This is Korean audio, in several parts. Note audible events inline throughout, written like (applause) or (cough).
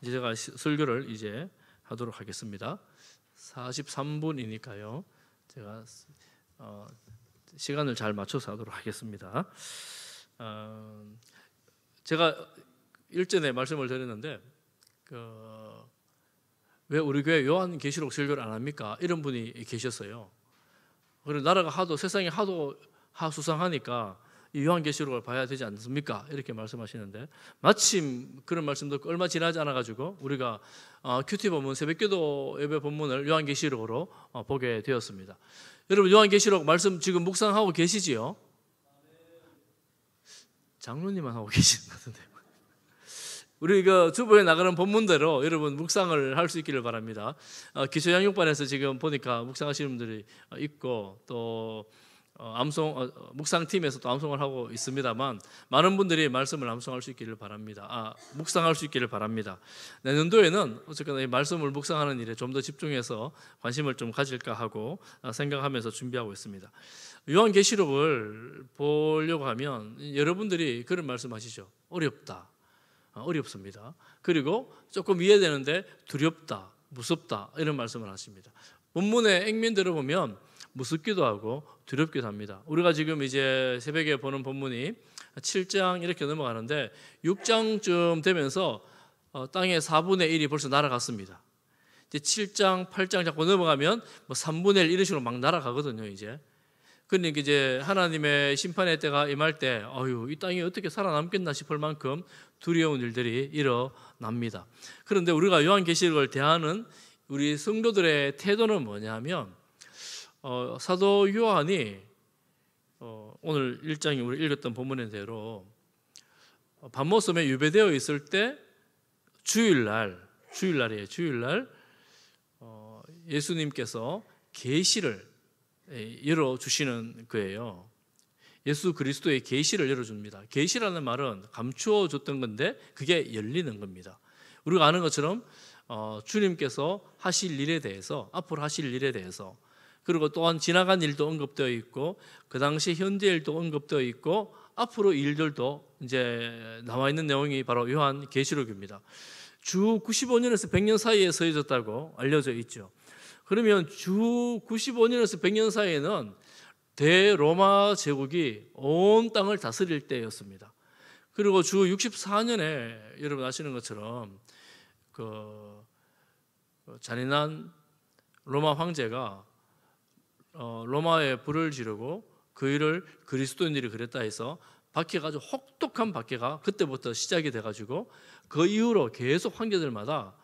이제 제가 설교를 이제 하도록 하겠습니다. 43분이니까요. 제가 어, 시간을 잘 맞춰서 하도록 하겠습니다. 어, 제가 일전에 말씀을 드렸는데 그, 왜 우리 교회 요한 계시록 설교를 안 합니까? 이런 분이 계셨어요. 그리고 나라가 하도 세상이 하도 하수상하니까 요한계시록을 봐야 되지 않습니까? 이렇게 말씀하시는데 마침 그런 말씀 듣 얼마 지나지 않아 가지고 우리가 어, 큐티 본문 새벽기도 예배 본문을 요한계시록으로 어, 보게 되었습니다. 여러분 요한계시록 말씀 지금 묵상하고 계시지요? 장로님만 하고 계시는 것같은데 우리 그 주부에 나가는 본문대로 여러분 묵상을 할 수 있기를 바랍니다. 어, 기초양육반에서 지금 보니까 묵상하시는 분들이 있고 또 어, 암송 어, 어, 묵상팀에서도 암송을 하고 있습니다만 많은 분들이 말씀을 암송할 수 있기를 바랍니다. 아, 묵상할 수 있기를 바랍니다. 내년도에는 어쨌거나 이 말씀을 묵상하는 일에 좀 더 집중해서 관심을 좀 가질까 하고 생각하면서 준비하고 있습니다. 요한계시록을 보려고 하면 여러분들이 그런 말씀하시죠. 어렵다. 어렵습니다. 그리고 조금 이해되는데 두렵다. 무섭다. 이런 말씀을 하십니다. 본문의 액면 들어보면 무섭기도 하고 두렵기도 합니다. 우리가 지금 이제 새벽에 보는 본문이 7장 이렇게 넘어가는데 6장쯤 되면서 어, 땅의 4분의 1이 벌써 날아갔습니다. 이제 7장, 8장 자꾸 넘어가면 뭐 3분의 1 이런 식으로 막 날아가거든요, 이제. 그러니까 이제 하나님의 심판의 때가 임할 때, 어휴, 이 땅이 어떻게 살아남겠나 싶을 만큼 두려운 일들이 일어납니다. 그런데 우리가 요한계시록을 대하는 우리 성도들의 태도는 뭐냐면 어, 사도 요한이 어, 오늘 1장에 우리 읽었던 본문의 대로 반모섬에 어, 유배되어 있을 때 주일날 주일날이에요. 주일날 어, 예수님께서 계시를 예, 열어 주시는 거예요. 예수 그리스도의 계시를 열어 줍니다. 계시라는 말은 감추어 줬던 건데 그게 열리는 겁니다. 우리가 아는 것처럼 어, 주님께서 하실 일에 대해서 앞으로 하실 일에 대해서 그리고 또한 지나간 일도 언급되어 있고 그 당시 현재 일도 언급되어 있고 앞으로 일들도 이제 남아 있는 내용이 바로 요한 계시록입니다. 주 95년에서 100년 사이에 쓰여졌다고 알려져 있죠. 그러면 주 95년에서 100년 사이에는 대로마 제국이 온 땅을 다스릴 때였습니다. 그리고 주 64년에 여러분 아시는 것처럼 그 잔인한 로마 황제가 어, 로마에 불을 지르고 그 일을 그리스도인들이 그랬다 해서 박해가 지고 혹독한 박해가 그때부터 시작이 돼가지고 그 이후로 계속 황제들마다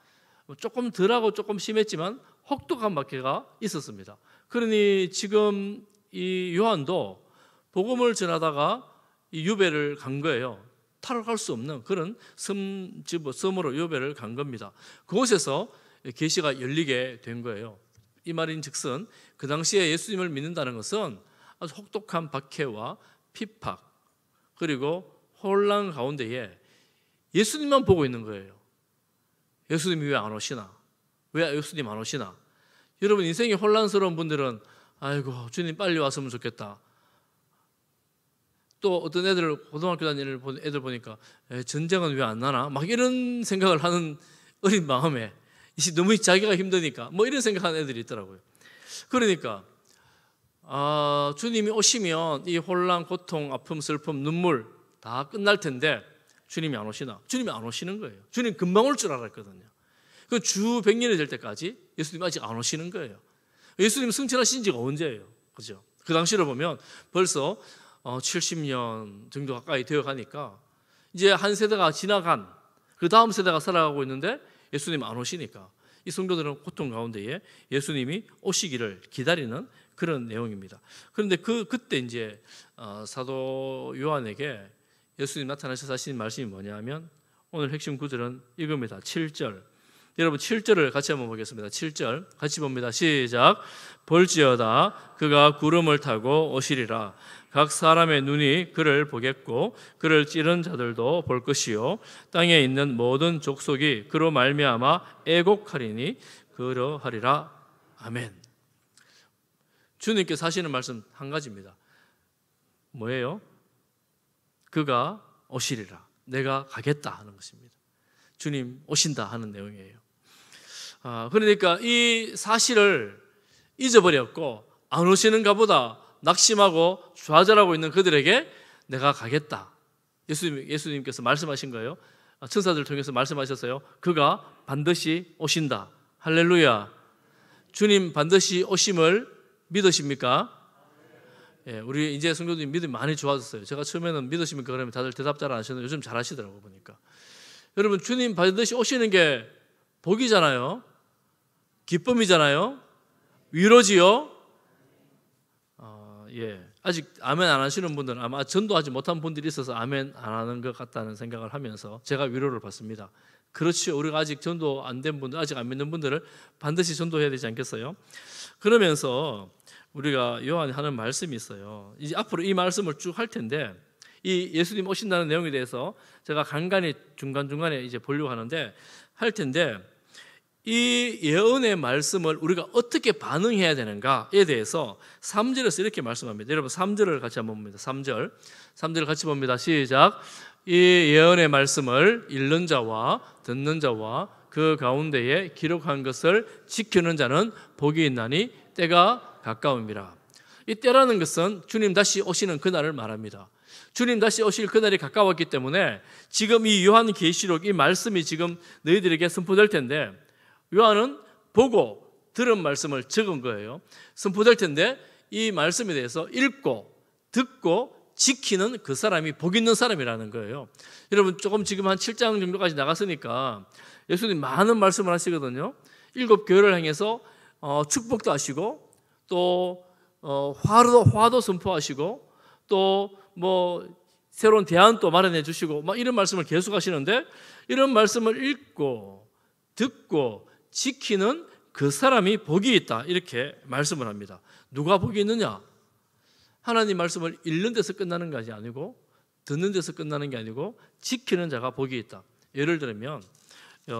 조금 덜하고 조금 심했지만 혹독한 박해가 있었습니다. 그러니 지금 이 요한도 복음을 전하다가 이 유배를 간 거예요. 탈옥할 수 없는 그런 섬, 뭐 섬으로 유배를 간 겁니다. 그곳에서 계시가 열리게 된 거예요. 이 말인즉슨 그 당시에 예수님을 믿는다는 것은 아주 혹독한 박해와 핍박 그리고 혼란 가운데에 예수님만 보고 있는 거예요. 예수님이 왜 안 오시나? 왜 예수님 안 오시나? 여러분 인생이 혼란스러운 분들은 아이고 주님 빨리 왔으면 좋겠다. 또 어떤 애들 고등학교 다니는 애들 보니까 전쟁은 왜 안 나나? 막 이런 생각을 하는 어린 마음에 너무 자기가 힘드니까 뭐 이런 생각하는 애들이 있더라고요. 그러니까 아, 주님이 오시면 이 혼란, 고통, 아픔, 슬픔, 눈물 다 끝날 텐데 주님이 안 오시나? 주님이 안 오시는 거예요. 주님 금방 올 줄 알았거든요. 그 주1 0 0년이될 때까지 예수님 이 아직 안 오시는 거예요. 예수님 승천하신 지가 언제예요? 그죠? 그 당시로 보면 벌써 70년 어, 정도 가까이 되어 가니까 이제 한 세대가 지나간 그 다음 세대가 살아가고 있는데 예수님 안 오시니까 이 성도들은 고통 가운데에 예수님이 오시기를 기다리는 그런 내용입니다. 그런데 그 그때 이제 어, 사도 요한에게 예수님 나타나셔서 하신 말씀이 뭐냐면 오늘 핵심 구절은 읽음니다 7절 여러분 7절을 같이 한번 보겠습니다. 7절 같이 봅니다. 시작. 볼지어다 그가 구름을 타고 오시리라 각 사람의 눈이 그를 보겠고 그를 찌른 자들도 볼 것이요 땅에 있는 모든 족속이 그로 말미암아 애곡하리니 그러하리라 아멘. 주님께서 하시는 말씀 한 가지입니다. 뭐예요? 그가 오시리라. 내가 가겠다 하는 것입니다. 주님 오신다 하는 내용이에요. 아, 그러니까 이 사실을 잊어버렸고 안 오시는가 보다 낙심하고 좌절하고 있는 그들에게 내가 가겠다. 예수님, 예수님께서 말씀하신 거예요. 아, 천사들 통해서 말씀하셨어요. 그가 반드시 오신다. 할렐루야. 주님 반드시 오심을 믿으십니까? 예, 우리 이제 성도님 믿음이 많이 좋아졌어요. 제가 처음에는 믿으십니까? 그러면 다들 대답 잘 안 하시는데 요즘 잘 하시더라고 보니까. 여러분 주님 반드시 오시는 게 복이잖아요. 기쁨이잖아요. 위로지요. 어, 예. 아직 아멘 안 하시는 분들은 아마 전도하지 못한 분들이 있어서 아멘 안 하는 것 같다는 생각을 하면서 제가 위로를 받습니다. 그렇지 우리가 아직 전도 안 된 분들, 아직 안 믿는 분들을 반드시 전도해야 되지 않겠어요? 그러면서 우리가 요한이 하는 말씀이 있어요. 이제 앞으로 이 말씀을 쭉 할 텐데 이 예수님 오신다는 내용에 대해서 제가 간간히 중간중간에 이제 보려고 하는데 할 텐데 이 예언의 말씀을 우리가 어떻게 반응해야 되는가에 대해서 3절에서 이렇게 말씀합니다. 여러분 3절을 같이 한번 봅니다. 3절. 3절을 같이 봅니다. 시작. 이 예언의 말씀을 읽는 자와 듣는 자와 그 가운데에 기록한 것을 지키는 자는 복이 있나니 때가 가까움이라. 이 때라는 것은 주님 다시 오시는 그날을 말합니다. 주님 다시 오실 그날이 가까웠기 때문에 지금 이 요한 계시록 이 말씀이 지금 너희들에게 선포될 텐데 요한은 보고 들은 말씀을 적은 거예요. 선포될 텐데 이 말씀에 대해서 읽고 듣고 지키는 그 사람이 복 있는 사람이라는 거예요. 여러분 조금 지금 한 7장 정도까지 나갔으니까 예수님 많은 말씀을 하시거든요. 일곱 교회를 향해서 어, 축복도 하시고 또 어, 화도 화도 선포하시고 또뭐 새로운 대안도 마련해 주시고 막 이런 말씀을 계속 하시는데 이런 말씀을 읽고 듣고 지키는 그 사람이 복이 있다 이렇게 말씀을 합니다. 누가 복이 있느냐? 하나님 말씀을 읽는 데서 끝나는 것이 아니고 듣는 데서 끝나는 게 아니고 지키는 자가 복이 있다. 예를 들면 2장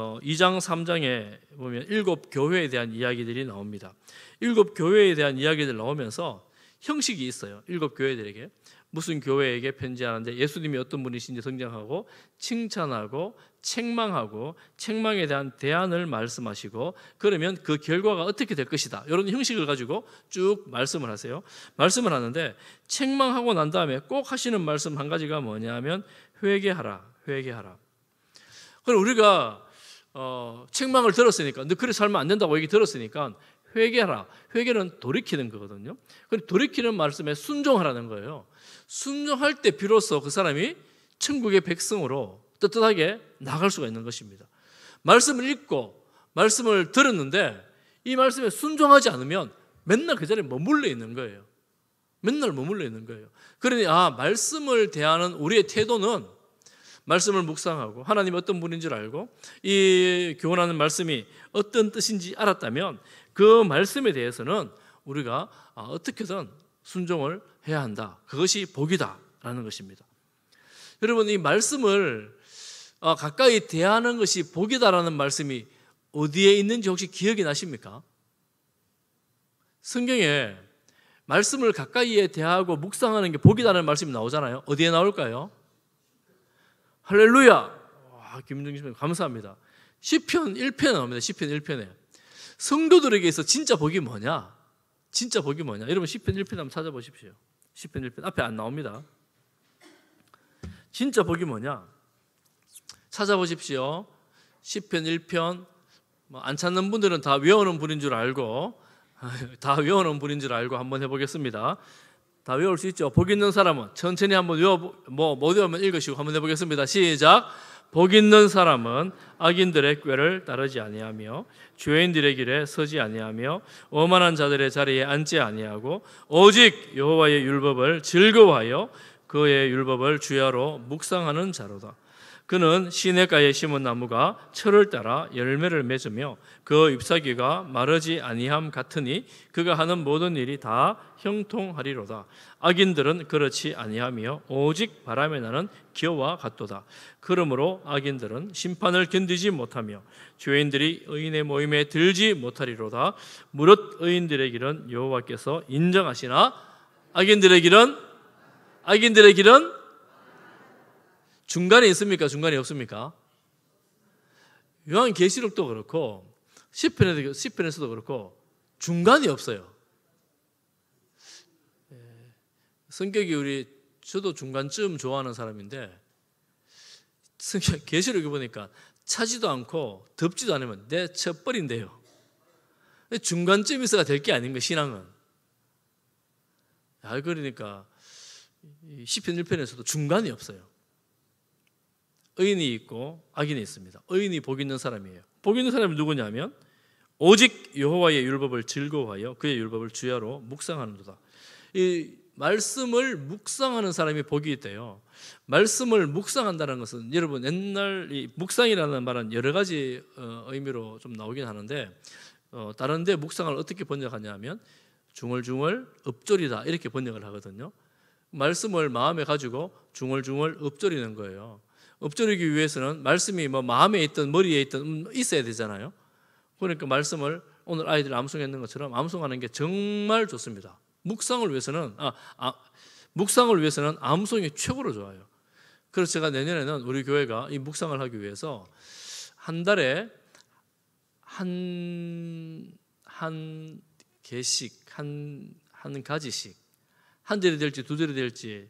어, 3장에 보면 일곱 교회에 대한 이야기들이 나옵니다. 일곱 교회에 대한 이야기들 나오면서 형식이 있어요. 일곱 교회들에게 무슨 교회에게 편지하는데 예수님이 어떤 분이신지 성장하고 칭찬하고 책망하고 책망에 대한 대안을 말씀하시고 그러면 그 결과가 어떻게 될 것이다 이런 형식을 가지고 쭉 말씀을 하세요 말씀을 하는데 책망하고 난 다음에 꼭 하시는 말씀 한 가지가 뭐냐면 회개하라 회개하라 그럼 우리가 어, 책망을 들었으니까 너 그래 살면 안 된다고 얘기 들었으니까 회개하라. 회개는 돌이키는 거거든요. 그 돌이키는 말씀에 순종하라는 거예요. 순종할 때 비로소 그 사람이 천국의 백성으로 떳떳하게 나갈 수가 있는 것입니다. 말씀을 읽고 말씀을 들었는데 이 말씀에 순종하지 않으면 맨날 그 자리에 머물러 있는 거예요. 맨날 머물러 있는 거예요. 그러니 아 말씀을 대하는 우리의 태도는 말씀을 묵상하고 하나님 어떤 분인 줄 알고 이 교훈하는 말씀이 어떤 뜻인지 알았다면 그 말씀에 대해서는 우리가 아, 어떻게든 순종을 해야 한다. 그것이 복이다라는 것입니다. 여러분 이 말씀을 아, 가까이 대하는 것이 복이다라는 말씀이 어디에 있는지 혹시 기억이 나십니까? 성경에 말씀을 가까이에 대하고 묵상하는 게 복이다라는 말씀이 나오잖아요. 어디에 나올까요? 할렐루야. 와, 김정신 감사합니다. 시편 1편에 나옵니다. 시편 1편에. 성도들에게서 진짜 복이 뭐냐? 진짜 복이 뭐냐? 여러분 1편 1편 한번 찾아보십시오. 1편 1편 앞에 안 나옵니다. 진짜 복이 뭐냐? 찾아보십시오. 1편 1편 뭐, 안 찾는 분들은 다 외우는 분인 줄 알고 (laughs) 다 외우는 분인 줄 알고 한번 해보겠습니다. 다 외울 수 있죠. 복 있는 사람은 천천히 한번 외워 뭐못 외우면 읽으시고 한번 해보겠습니다. 시작. 복 있는 사람은 악인들의 꾀를 따르지 아니하며 죄인들의 길에 서지 아니하며 오만한 자들의 자리에 앉지 아니하고 오직 여호와의 율법을 즐거워하여 그의 율법을 주야로 묵상하는 자로다. 그는 시내가에 심은 나무가 철을 따라 열매를 맺으며 그 잎사귀가 마르지 아니함 같으니 그가 하는 모든 일이 다 형통하리로다. 악인들은 그렇지 아니하며 오직 바람에 나는 기어와 같도다. 그러므로 악인들은 심판을 견디지 못하며 죄인들이 의인의 모임에 들지 못하리로다. 무릇 의인들의 길은 여호와께서 인정하시나 악인들의 길은 악인들의 길은 중간에 있습니까? 중간에 없습니까? 요한 계시록도 그렇고 시편에도 시편에서도 그렇고 중간이 없어요. 예, 성격이 우리 저도 중간쯤 좋아하는 사람인데 성격 계시록에 보니까 차지도 않고 덥지도 않으면 내 첫벌인데요. 중간쯤 있어야 될 게 아닌가 신앙은. 아 그러니까 시편 1편에서도 중간이 없어요. 의인이 있고 악인이 있습니다. 의인이 복 있는 사람이에요. 복 있는 사람이 누구냐면 오직 여호와의 율법을 즐거워하여 그의 율법을 주야로 묵상하는도다. 이 말씀을 묵상하는 사람이 복이 있대요. 말씀을 묵상한다는 것은 여러분 옛날 이 묵상이라는 말은 여러 가지 어, 의미로 좀 나오긴 하는데 어, 다른데 묵상을 어떻게 번역하냐면 중얼중얼 읊조리다 이렇게 번역을 하거든요. 말씀을 마음에 가지고 중얼중얼 읊조리는 거예요. 엎드리기 위해서는 말씀이 뭐 마음에 있던 머리에 있든 음, 있어야 되잖아요. 그러니까 말씀을 오늘 아이들 암송했는 것처럼 암송하는 게 정말 좋습니다. 묵상을 위해서는 아, 아 묵상을 위해서는 암송이 최고로 좋아요. 그래서 제가 내년에는 우리 교회가 이 묵상을 하기 위해서 한 달에 한 한 개씩 한 한 가지씩 한 절이 될지 두 절이 될지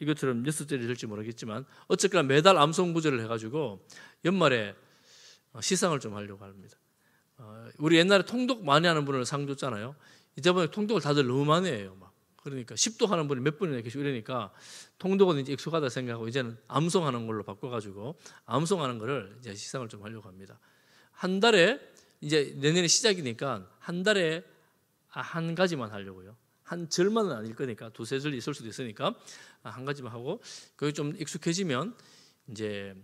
이것처럼 몇수짜이 될지 모르겠지만 어쨌거나 매달 암송 구제를 해가지고 연말에 어, 시상을 좀 하려고 합니다. 어, 우리 옛날에 통독 많이 하는 분을 상 줬잖아요. 이제번에 통독을 다들 너무 많이 해요. 막 그러니까 1도 하는 분이 몇 분이나 계시고 이러니까 통독은 이제 익숙하다 생각하고 이제는 암송하는 걸로 바꿔가지고 암송하는 거를 이제 시상을 좀 하려고 합니다. 한 달에 이제 내년에 시작이니까 한 달에 아, 한 가지만 하려고요. 한 절만은 아닐 거니까 두세 절 있을 수도 있으니까 아, 한 가지만 하고 그게 좀 익숙해지면 이제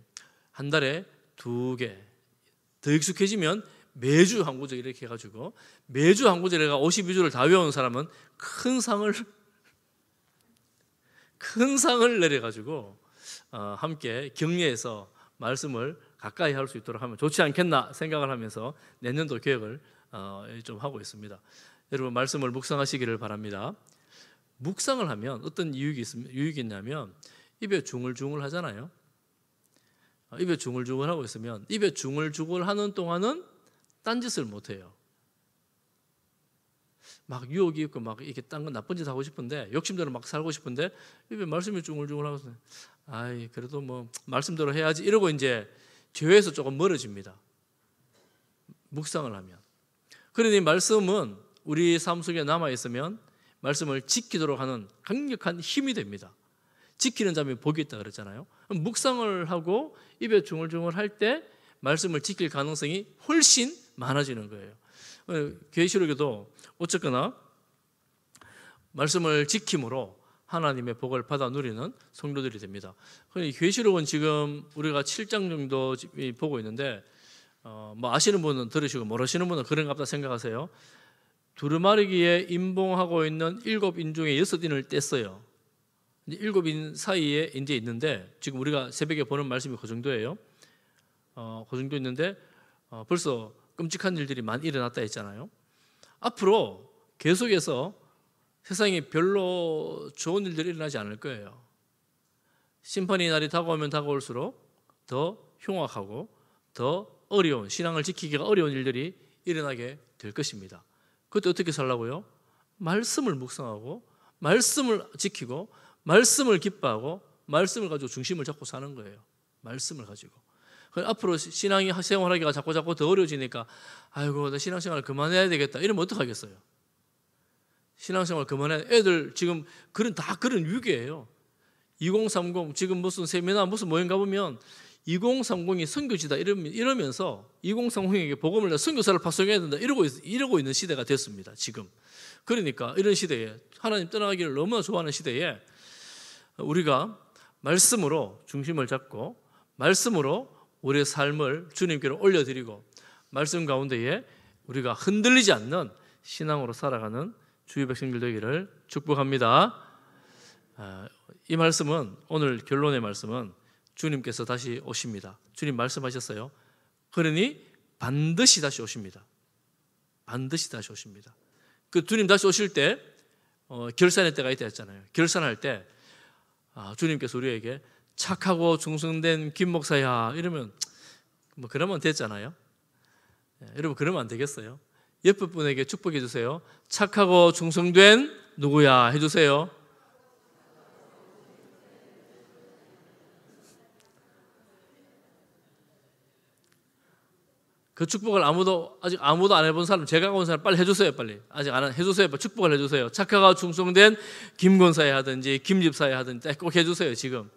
한 달에 두 개 더 익숙해지면 매주 한 구절 이렇게 해가지고 매주 한 구절 내가 52주를 다 외우는 사람은 큰 상을 큰 상을 내려가지고 어, 함께 격려해서 말씀을 가까이 할 수 있도록 하면 좋지 않겠나 생각을 하면서 내년도 계획을 어, 좀 하고 있습니다. 여러분 말씀을 묵상하시기를 바랍니다. 묵상을 하면 어떤 유익이 있으면 유익이 있냐면 입에 중얼중얼 하잖아요. 어, 입에 중얼중얼 하고 있으면 입에 중얼중얼 하는 동안은 딴짓을 못 해요. 막 유혹이 있고 막 이렇게 딴 건 나쁜 짓 하고 싶은데 욕심대로 막 살고 싶은데 입에 말씀이 중얼중얼 하고 있으면 아이 그래도 뭐 말씀대로 해야지 이러고 이제 죄에서 조금 멀어집니다. 묵상을 하면. 그러니 말씀은 우리 삶 속에 남아 있으면 말씀을 지키도록 하는 강력한 힘이 됩니다. 지키는 자면 복이 있다 그랬잖아요. 묵상을 하고 입에 중얼중얼 할때 말씀을 지킬 가능성이 훨씬 많아지는 거예요. 어, 계시록에도 어쨌거나 말씀을 지킴으로 하나님의 복을 받아 누리는 성도들이 됩니다. 계시록은 지금 우리가 7장 정도 보고 있는데 어, 뭐 아시는 분은 들으시고 모르시는 분은 그런갑다 생각하세요. 두루마리기에 임봉하고 있는 일곱 인중에 여섯 인을 뗐어요. 일곱 인 사이에 이제 있는데 지금 우리가 새벽에 보는 말씀이 그 정도예요. 어, 그 정도 있는데 어, 벌써 끔찍한 일들이 많이 일어났다 했잖아요. 앞으로 계속해서 세상에 별로 좋은 일들이 일어나지 않을 거예요. 심판의 날이 다가오면 다가올수록 더 흉악하고 더 어려운 신앙을 지키기가 어려운 일들이 일어나게 될 것입니다. 그때 어떻게 살라고요? 말씀을 묵상하고 말씀을 지키고 말씀을 기뻐하고 말씀을 가지고 중심을 잡고 사는 거예요. 말씀을 가지고. 그 앞으로 신앙이 생활하기가 자꾸 자꾸 더 어려워지니까 아이고 나 신앙생활 그만해야 되겠다 이러면 어떡하겠어요? 신앙생활 그만해 애들 지금 그런 다 그런 위기예요. 2030 지금 무슨 세미나 무슨 모임 가보면 2030이 선교지다 이러면서 2030에게 복음을 내 선교사를 파송해야 된다 이러고, 이러고 있는 시대가 됐습니다. 지금. 그러니까 이런 시대에 하나님 떠나기를 너무나 좋아하는 시대에 우리가 말씀으로 중심을 잡고 말씀으로 우리의 삶을 주님께로 올려드리고 말씀 가운데에 우리가 흔들리지 않는 신앙으로 살아가는 주의 백성들 되기를 축복합니다. 아, 이 말씀은 오늘 결론의 말씀은 주님께서 다시 오십니다. 주님 말씀하셨어요. 그러니 반드시 다시 오십니다. 반드시 다시 오십니다. 그 주님 다시 오실 때 어, 결산의 때가 있다 했잖아요. 결산할 때 아, 주님께서 우리에게 착하고 충성된 김 목사야 이러면 뭐 그러면 됐잖아요. 예, 여러분 그러면 안 되겠어요. 옆에 분에게 축복해 주세요. 착하고 충성된 누구야 해주세요. 그 축복을 아무도 아직 아무도 안 해본 사람 제가 온 사람 빨리 해주세요 빨리 아직 안 해주세요 빨리 축복을 해주세요 착화가 충성된 김 권사에 하든지 김 집사에 하든지 꼭 해주세요 지금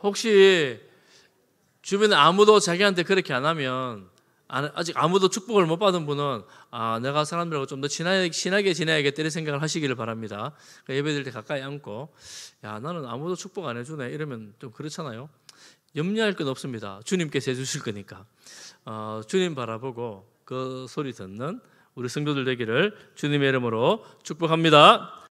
혹시 주변에 아무도 자기한테 그렇게 안 하면 아직 아무도 축복을 못 받은 분은 아, 내가 사람들하고 좀 더 친하게, 친하게 지내야겠다 이 생각을 하시기를 바랍니다. 그예배드때 가까이 앉고 야 나는 아무도 축복 안 해주네 이러면 좀 그렇잖아요. 염려할 건 없습니다. 주님께서 해주실 거니까 어, 주님 바라보고 그 소리 듣는 우리 성도들 되기를 주님의 이름으로 축복합니다.